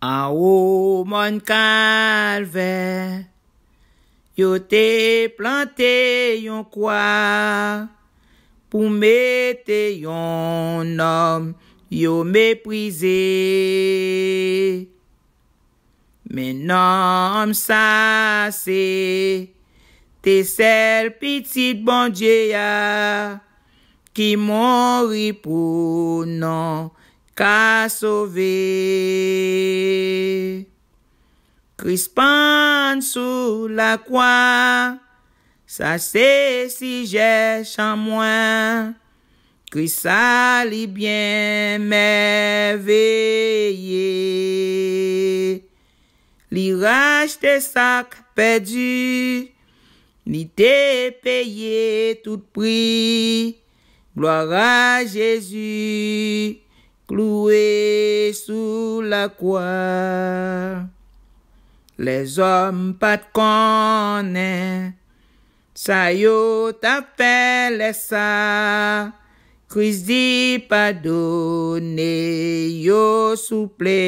A o mon kalve, yo te plante yon kwa, pou me te yon nom yo meprize. Menom sa se, te sel pitit banje ya, ki mon ripounan. ka sove. Kris pan sou la kwa, sa se si jè chan mwen, kris sa li byen mè veye. Li rach te sak pèdou, li te peye tout pri, gloara Jezou. kluwe sou la kwa. Le zom pat konen, sa yo tapen le sa, kris di padone yo souple.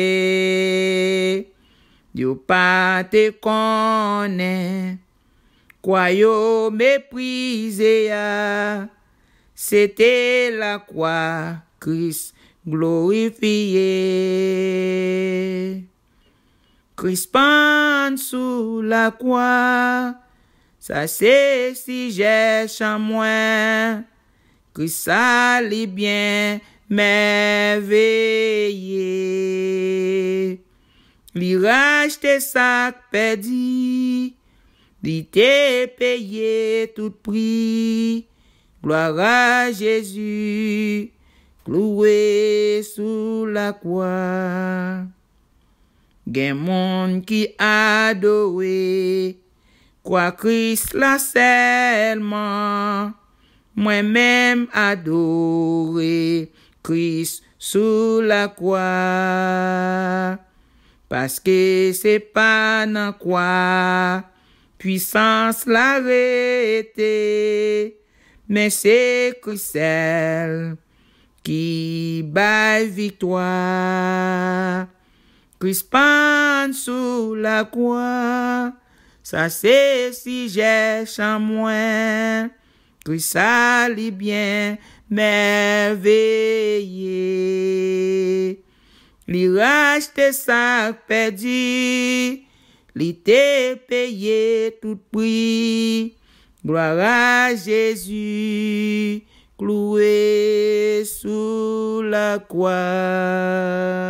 Yo pat konen, kwayo meprize ya, se te ah. la kwa kris di. Glorifiye Krispan sou la kwa Sa se si jè chan mwen Kris sa li byen mè veye Li raj te sak pedi Li te peye tout pri Glora Jezu Glorie sous la croix. Gen monde qui adoré, quoi Christ la seulement, moi-même adoré, Christ sous la croix. Parce que c'est pas dans quoi, puissance l'arrêter, mais c'est Christ Ki baye vitwa Kri span sou la kwa Sa se si jè chan mwen Kri sa li byen merveye Li rache te sak perdi Li te peye tout pri Gwara Jezu la quoi?